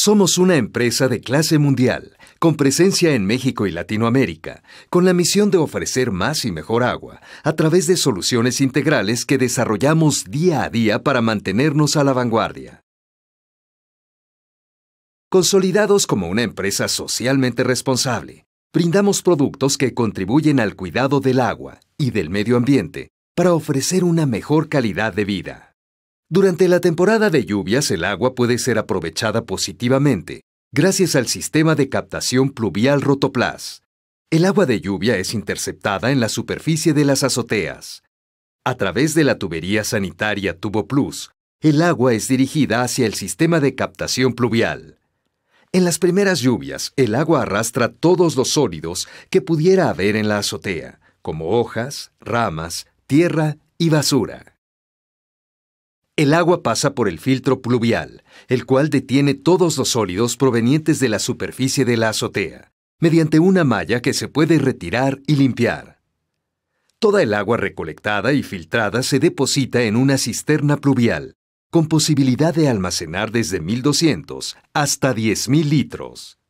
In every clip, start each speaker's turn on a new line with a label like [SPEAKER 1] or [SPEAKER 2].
[SPEAKER 1] Somos una empresa de clase mundial, con presencia en México y Latinoamérica, con la misión de ofrecer más y mejor agua, a través de soluciones integrales que desarrollamos día a día para mantenernos a la vanguardia. Consolidados como una empresa socialmente responsable, brindamos productos que contribuyen al cuidado del agua y del medio ambiente para ofrecer una mejor calidad de vida. Durante la temporada de lluvias el agua puede ser aprovechada positivamente gracias al sistema de captación pluvial Rotoplas. El agua de lluvia es interceptada en la superficie de las azoteas. A través de la tubería sanitaria Tubo Plus, el agua es dirigida hacia el sistema de captación pluvial. En las primeras lluvias, el agua arrastra todos los sólidos que pudiera haber en la azotea, como hojas, ramas, tierra y basura. El agua pasa por el filtro pluvial, el cual detiene todos los sólidos provenientes de la superficie de la azotea, mediante una malla que se puede retirar y limpiar. Toda el agua recolectada y filtrada se deposita en una cisterna pluvial, con posibilidad de almacenar desde 1.200 hasta 10.000 litros.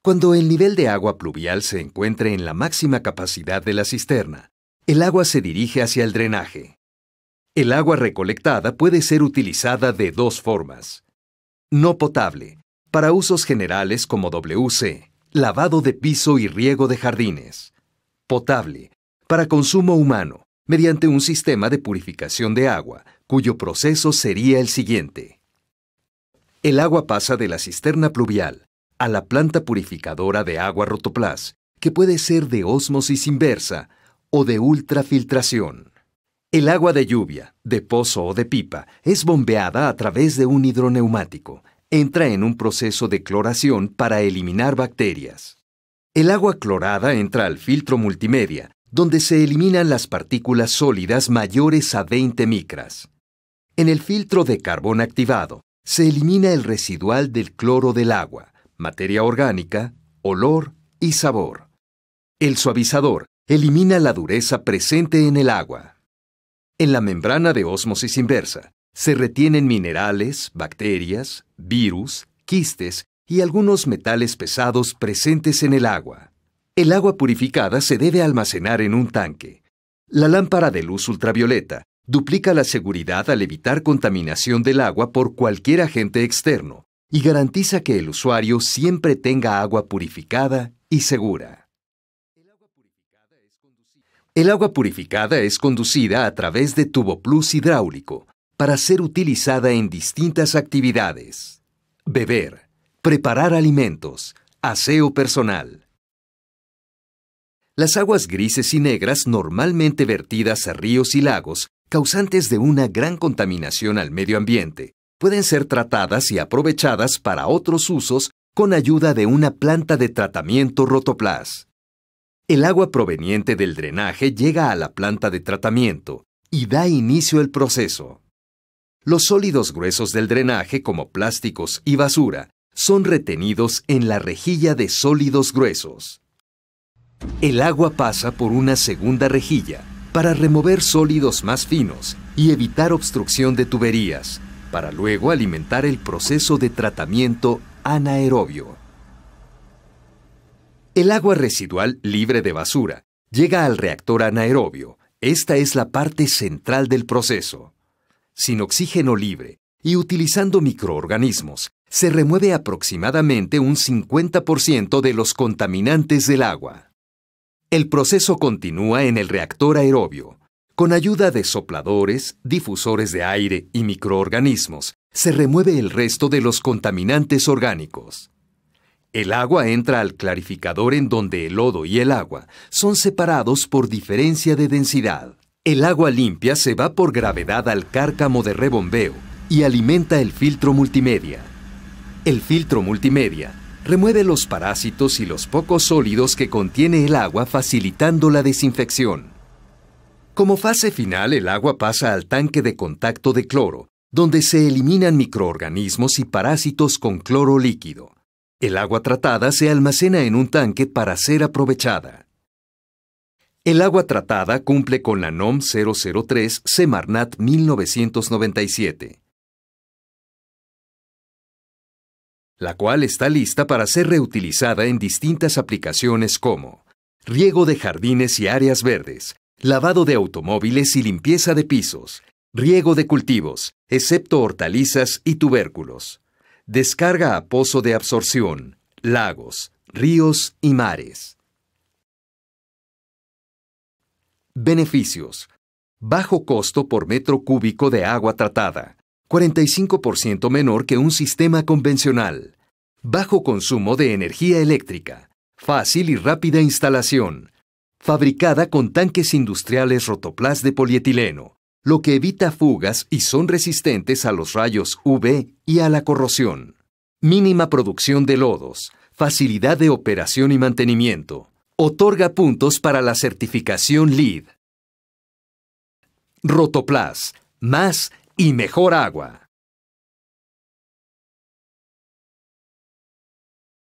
[SPEAKER 1] Cuando el nivel de agua pluvial se encuentre en la máxima capacidad de la cisterna, el agua se dirige hacia el drenaje. El agua recolectada puede ser utilizada de dos formas. No potable, para usos generales como WC, lavado de piso y riego de jardines. Potable, para consumo humano, mediante un sistema de purificación de agua, cuyo proceso sería el siguiente. El agua pasa de la cisterna pluvial a la planta purificadora de agua rotoplas, que puede ser de ósmosis inversa o de ultrafiltración. El agua de lluvia, de pozo o de pipa, es bombeada a través de un hidroneumático. Entra en un proceso de cloración para eliminar bacterias. El agua clorada entra al filtro multimedia, donde se eliminan las partículas sólidas mayores a 20 micras. En el filtro de carbón activado, se elimina el residual del cloro del agua, materia orgánica, olor y sabor. El suavizador elimina la dureza presente en el agua. En la membrana de ósmosis inversa se retienen minerales, bacterias, virus, quistes y algunos metales pesados presentes en el agua. El agua purificada se debe almacenar en un tanque. La lámpara de luz ultravioleta duplica la seguridad al evitar contaminación del agua por cualquier agente externo y garantiza que el usuario siempre tenga agua purificada y segura. El agua purificada es conducida a través de tubo plus hidráulico para ser utilizada en distintas actividades. Beber, preparar alimentos, aseo personal. Las aguas grises y negras normalmente vertidas a ríos y lagos, causantes de una gran contaminación al medio ambiente, pueden ser tratadas y aprovechadas para otros usos con ayuda de una planta de tratamiento rotoplas. El agua proveniente del drenaje llega a la planta de tratamiento y da inicio el proceso. Los sólidos gruesos del drenaje, como plásticos y basura, son retenidos en la rejilla de sólidos gruesos. El agua pasa por una segunda rejilla para remover sólidos más finos y evitar obstrucción de tuberías, para luego alimentar el proceso de tratamiento anaerobio. El agua residual libre de basura llega al reactor anaerobio. Esta es la parte central del proceso. Sin oxígeno libre y utilizando microorganismos, se remueve aproximadamente un 50% de los contaminantes del agua. El proceso continúa en el reactor aerobio. Con ayuda de sopladores, difusores de aire y microorganismos, se remueve el resto de los contaminantes orgánicos. El agua entra al clarificador en donde el lodo y el agua son separados por diferencia de densidad. El agua limpia se va por gravedad al cárcamo de rebombeo y alimenta el filtro multimedia. El filtro multimedia remueve los parásitos y los pocos sólidos que contiene el agua facilitando la desinfección. Como fase final, el agua pasa al tanque de contacto de cloro, donde se eliminan microorganismos y parásitos con cloro líquido. El agua tratada se almacena en un tanque para ser aprovechada. El agua tratada cumple con la NOM 003 Semarnat 1997, la cual está lista para ser reutilizada en distintas aplicaciones como riego de jardines y áreas verdes, lavado de automóviles y limpieza de pisos, riego de cultivos, excepto hortalizas y tubérculos, descarga a pozo de absorción, lagos, ríos y mares. Beneficios. Bajo costo por metro cúbico de agua tratada, 45% menor que un sistema convencional. Bajo consumo de energía eléctrica. Fácil y rápida instalación. Fabricada con tanques industriales rotoplas de polietileno lo que evita fugas y son resistentes a los rayos UV y a la corrosión. Mínima producción de lodos, facilidad de operación y mantenimiento. Otorga puntos para la certificación LEED. Rotoplas, más y mejor agua.